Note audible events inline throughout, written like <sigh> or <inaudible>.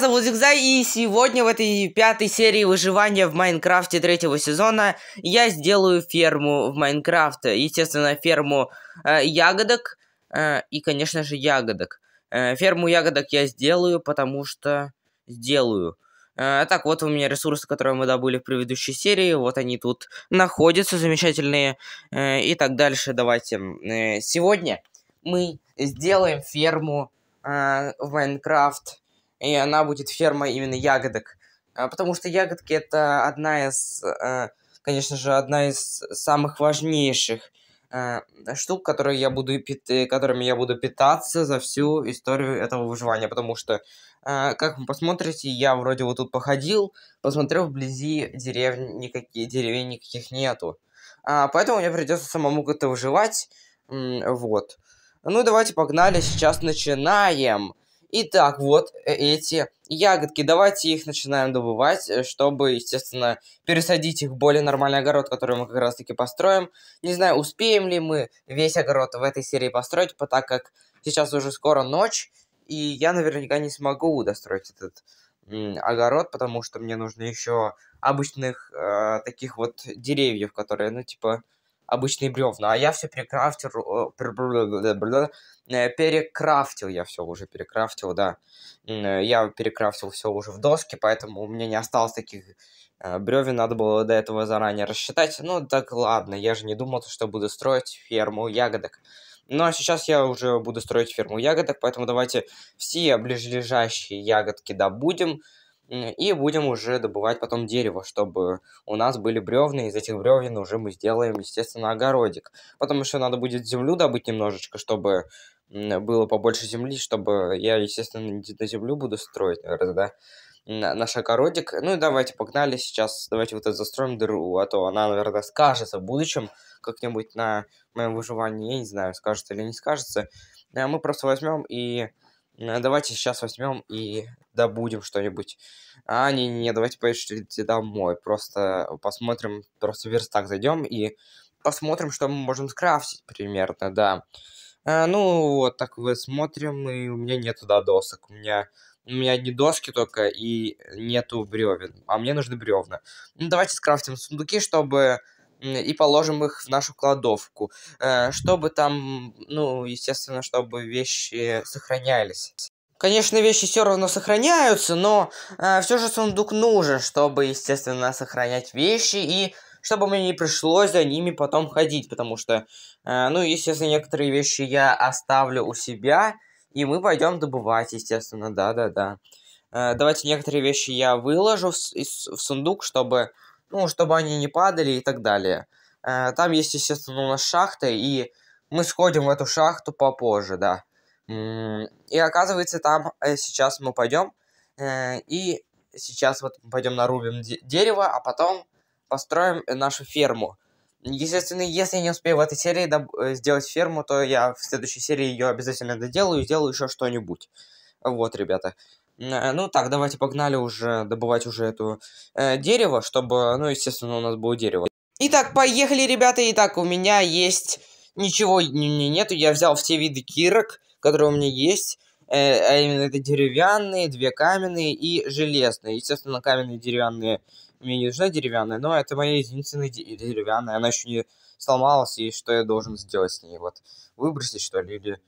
зовут Зигзай, и сегодня в этой пятой серии выживания в Майнкрафте третьего сезона я сделаю ферму в Майнкрафте. Естественно, ферму э, ягодок э, и, конечно же, ягодок. Э, ферму ягодок я сделаю, потому что сделаю. Э, так, вот у меня ресурсы, которые мы добыли в предыдущей серии. Вот они тут находятся, замечательные. Э, и так дальше. Давайте. Э, сегодня мы сделаем ферму э, в Майнкрафте и она будет ферма именно ягодок. А, потому что ягодки это одна из, э, конечно же, одна из самых важнейших э, штук, которые я буду э, которыми я буду питаться за всю историю этого выживания, потому что, как вы посмотрите, я вроде вот тут походил, посмотрел вблизи деревень никаких деревень никаких нету. А, поэтому мне придется самому как-то выживать, вот. Ну, давайте погнали, сейчас начинаем. Итак, вот э, эти ягодки. Давайте их начинаем добывать, э, чтобы, естественно, пересадить их в более нормальный огород, который мы как раз-таки построим. Не знаю, успеем ли мы весь огород в этой серии построить, так как сейчас уже скоро ночь, и я наверняка не смогу достроить этот огород, потому что мне нужно еще обычных э, таких вот деревьев, которые, ну, типа, обычные бревна, а я все перекрафтил, э, перекрафтил я все уже, перекрафтил, да. Э, я перекрафтил все уже в доске, поэтому у меня не осталось таких э, бревен, надо было до этого заранее рассчитать. Ну, так ладно, я же не думал, что буду строить ферму ягодок. Ну а сейчас я уже буду строить ферму ягодок, поэтому давайте все ближайшие ягодки добудем. И будем уже добывать потом дерево, чтобы у нас были бревны Из этих бревен уже мы сделаем, естественно, огородик. Потом еще надо будет землю добыть немножечко, чтобы было побольше земли, чтобы я, естественно, на землю буду строить, наверное, да наш огородик. Ну и давайте, погнали сейчас. Давайте вот это застроим дыру, а то она, наверное, скажется в будущем как-нибудь на моем выживании. Я не знаю, скажется или не скажется. Мы просто возьмем и Э, давайте сейчас возьмем и добудем что-нибудь. А, не, не, давайте поедем домой. Просто посмотрим, просто в верстак зайдем и посмотрим, что мы можем скрафтить примерно, да. А, ну, вот так вы смотрим, и у меня нету, да, досок. У меня, у меня одни доски только и нету бревен. А мне нужны бревна. Ну, давайте скрафтим сундуки, чтобы и положим их в нашу кладовку, э, чтобы там, ну, естественно, чтобы вещи сохранялись. Конечно, вещи все равно сохраняются, но э, все же сундук нужен, чтобы, естественно, сохранять вещи и чтобы мне не пришлось за ними потом ходить, потому что, э, ну, естественно, некоторые вещи я оставлю у себя, и мы пойдем добывать, естественно, да-да-да. Э, давайте некоторые вещи я выложу в, в сундук, чтобы ну, чтобы они не падали и так далее. Э, там есть, естественно, у нас шахта, и мы сходим в эту шахту попозже, да. И оказывается, там э, сейчас мы пойдем, э, и сейчас вот пойдем нарубим дерево, а потом построим нашу ферму. Естественно, если я не успею в этой серии сделать ферму, то я в следующей серии ее обязательно доделаю и сделаю еще что-нибудь. Вот, ребята. Э, ну так, давайте погнали уже добывать уже эту э, дерево, чтобы, ну, естественно, у нас было дерево. Итак, поехали, ребята. Итак, у меня есть... Ничего не нету. Я взял все виды кирок, которые у меня есть. Э, а именно это деревянные, две каменные и железные. Естественно, каменные деревянные мне не нужна деревянная, но это моя единственная деревянная. Она еще не сломалась, и что я должен сделать с ней? Вот выбросить, что ли, или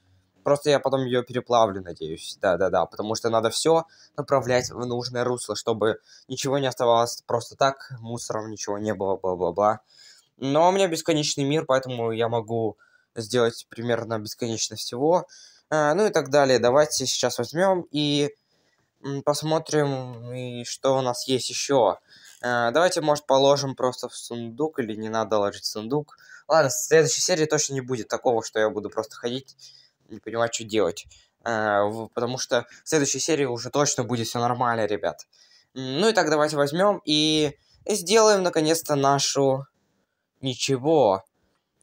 Просто я потом ее переплавлю, надеюсь. Да-да-да, потому что надо все направлять в нужное русло, чтобы ничего не оставалось просто так, мусором ничего не было, бла-бла-бла. Но у меня бесконечный мир, поэтому я могу сделать примерно бесконечно всего. А, ну и так далее. Давайте сейчас возьмем и посмотрим, и что у нас есть еще. А, давайте, может, положим просто в сундук, или не надо ложить в сундук. Ладно, в следующей серии точно не будет такого, что я буду просто ходить не поняла, что делать. Э, потому что в следующей серии уже точно будет все нормально, ребят. Ну и так давайте возьмем и сделаем наконец-то нашу ничего.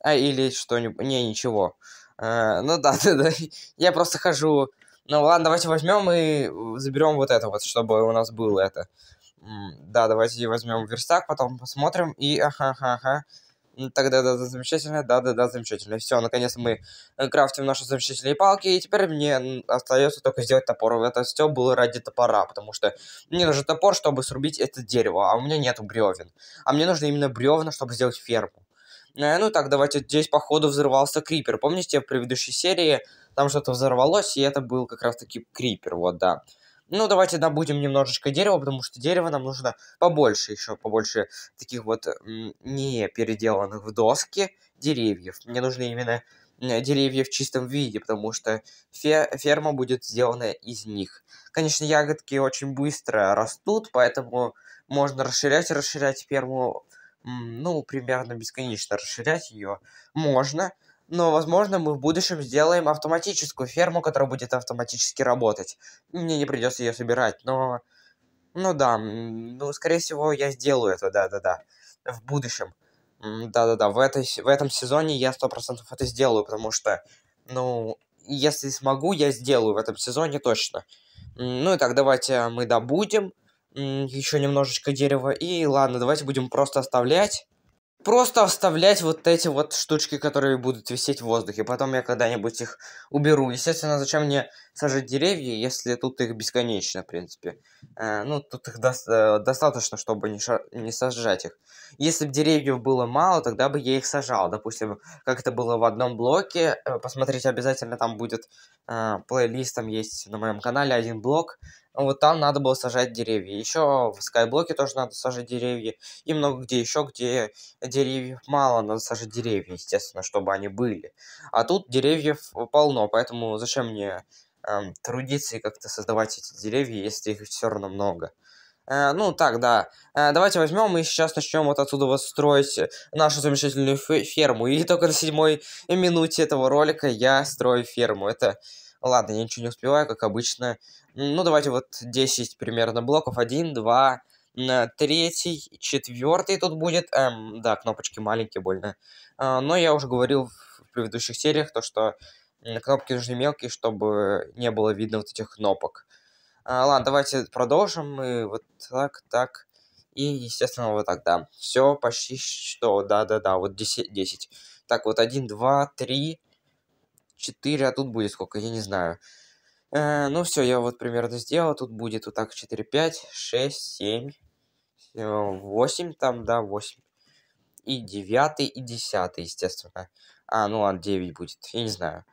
А, или что-нибудь. Не, ничего. А, ну да, <laughs> да, да. Я просто хожу. Ну ладно, давайте возьмем и заберем вот это вот, чтобы у нас было это. Да, давайте возьмем верстак, потом посмотрим. И ага, ага, ага. Тогда да, да, замечательно, да, да, да, замечательно. Все, наконец мы э, крафтим наши замечательные палки, и теперь мне остается только сделать топор. Это все было ради топора, потому что мне нужен топор, чтобы срубить это дерево, а у меня нет бревен. А мне нужно именно бревна, чтобы сделать ферму. Э, ну так, давайте, здесь походу взорвался крипер. Помните, в предыдущей серии там что-то взорвалось, и это был как раз-таки крипер, вот, да. Ну, давайте добудем немножечко дерева, потому что дерево нам нужно побольше еще, побольше таких вот не переделанных в доски деревьев. Мне нужны именно деревья в чистом виде, потому что фе ферма будет сделана из них. Конечно, ягодки очень быстро растут, поэтому можно расширять и расширять ферму, ну, примерно бесконечно расширять ее можно, но, возможно, мы в будущем сделаем автоматическую ферму, которая будет автоматически работать. Мне не придется ее собирать, но... Ну да, ну, скорее всего, я сделаю это, да-да-да, в будущем. Да-да-да, в, этой, в этом сезоне я 100% это сделаю, потому что, ну, если смогу, я сделаю в этом сезоне точно. Ну и так, давайте э, мы добудем еще немножечко дерева, и ладно, давайте будем просто оставлять просто оставлять вот эти вот штучки, которые будут висеть в воздухе. Потом я когда-нибудь их уберу. Естественно, зачем мне сажать деревья, если тут их бесконечно, в принципе. Э, ну, тут их до, э, достаточно, чтобы не, ша- не сажать их. Если бы деревьев было мало, тогда бы я их сажал. Допустим, как это было в одном блоке. Э, посмотрите, обязательно там будет э, плейлист, там есть на моем канале один блок. Вот там надо было сажать деревья. Еще в скайблоке тоже надо сажать деревья. И много где еще, где деревьев мало, надо сажать деревья, естественно, чтобы они были. А тут деревьев полно, поэтому зачем мне э, трудиться и как-то создавать эти деревья, если их все равно много. Э, ну так, да. Э, давайте возьмем и сейчас начнем вот отсюда вот строить нашу замечательную ферму. И только на седьмой минуте этого ролика я строю ферму. Это... Ладно, я ничего не успеваю, как обычно. Ну, давайте вот 10 примерно блоков. 1, 2, третий, четвертый тут будет. Эм, да, кнопочки маленькие, больно. Э, но я уже говорил в предыдущих сериях, то что Кнопки нужны мелкие, чтобы не было видно вот этих кнопок. А, ладно, давайте продолжим. и вот так, так. И, естественно, вот так, да. Все почти что, да-да-да, вот 10, 10. Так, вот 1, 2, 3, 4, а тут будет сколько, я не знаю. Э, ну, все, я вот примерно сделал. Тут будет вот так 4, 5, 6, 7, 8 там, да, 8. И 9, и 10, естественно. А, ну ладно, 9 будет, я не знаю.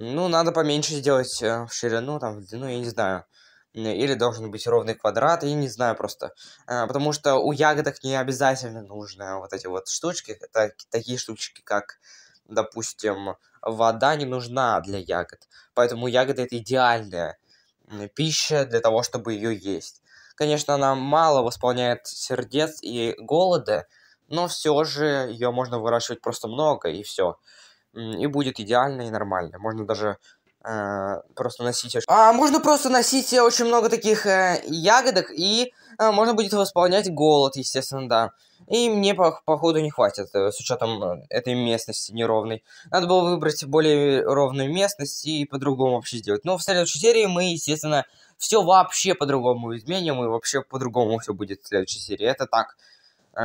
Ну, надо поменьше сделать э, в ширину, там, в длину, я не знаю. Или должен быть ровный квадрат, я не знаю просто. А, потому что у ягодок не обязательно нужны вот эти вот штучки, так, такие штучки, как, допустим, вода не нужна для ягод. Поэтому ягода это идеальная пища для того, чтобы ее есть. Конечно, она мало восполняет сердец и голода, но все же ее можно выращивать просто много и все и будет идеально и нормально. Можно даже э, просто носить... А, можно просто носить э, очень много таких э, ягодок, и э, можно будет восполнять голод, естественно, да. И мне, по походу, не хватит, э, с учетом э, этой местности неровной. Надо было выбрать более ровную местность и по-другому вообще сделать. Но в следующей серии мы, естественно, все вообще по-другому изменим, и вообще по-другому все будет в следующей серии. Это так,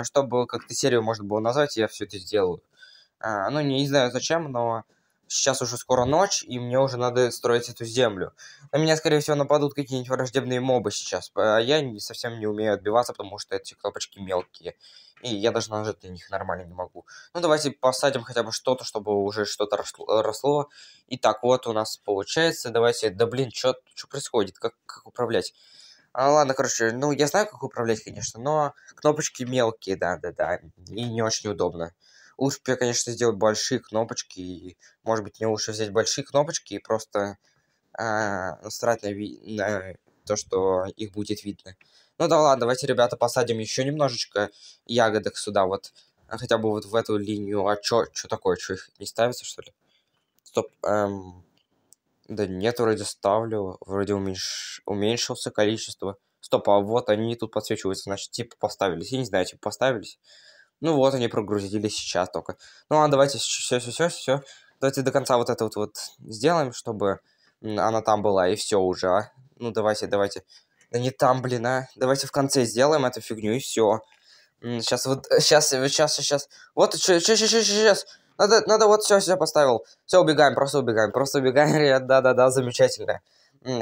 чтобы как-то серию можно было назвать, я все это сделаю. А, ну, не знаю зачем, но сейчас уже скоро ночь, и мне уже надо строить эту землю. На меня, скорее всего, нападут какие-нибудь враждебные мобы сейчас. А я не, совсем не умею отбиваться, потому что эти кнопочки мелкие. И я даже нажать на них нормально не могу. Ну, давайте посадим хотя бы что-то, чтобы уже что-то росло, Итак, вот у нас получается. Давайте... Да блин, что происходит? Как, как управлять? А, ладно, короче, ну, я знаю, как управлять, конечно, но кнопочки мелкие, да-да-да. И не очень удобно. Лучше бы конечно, сделать большие кнопочки. И, может быть, мне лучше взять большие кнопочки и просто э, насрать на, ви- на то, что их будет видно. Ну да ладно, давайте, ребята, посадим еще немножечко ягодок сюда, вот. А хотя бы вот в эту линию. А чё, чё такое? Чё, их не ставится, что ли? Стоп, эм... Да нет, вроде ставлю. Вроде уменьш... уменьшился количество. Стоп, а вот они тут подсвечиваются, значит, типа поставились. Я не знаю, типа поставились. Ну вот, они прогрузили сейчас только. Ну ладно, давайте все, все, все, все. Давайте до конца вот это вот, вот сделаем, чтобы она там была, и все уже, а. Ну давайте, давайте. Да не там, блин, а. Давайте в конце сделаем эту фигню, и все. Сейчас вот, сейчас, э, сейчас, э, сейчас. Э, вот, сейчас, сейчас, сейчас, Надо, надо вот все, все поставил. Все, убегаем, просто убегаем, просто убегаем, да-да-да, <laughs> замечательно.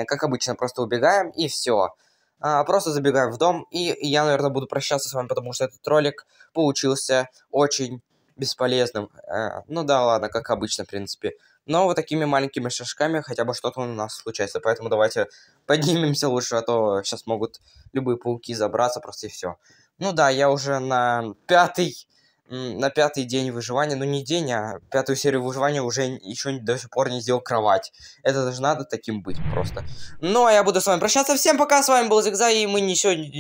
Как обычно, просто убегаем, и все. А, просто забегаю в дом, и я, наверное, буду прощаться с вами, потому что этот ролик получился очень бесполезным. Э, ну да ладно, как обычно, в принципе. Но вот такими маленькими шажками хотя бы что-то у нас случается. Поэтому давайте поднимемся лучше, а то сейчас могут любые пауки забраться просто и все. Ну да, я уже на пятый на пятый день выживания, ну не день, а пятую серию выживания уже еще до сих пор не сделал кровать. Это даже надо таким быть просто. Ну, а я буду с вами прощаться. Всем пока, с вами был Зигза, и мы не сегодня... Не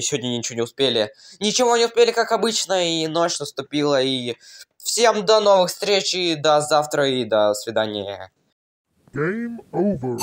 сегодня ничего не успели. Ничего не успели, как обычно, и ночь наступила, и... Всем до новых встреч, и до завтра, и до свидания. Game over.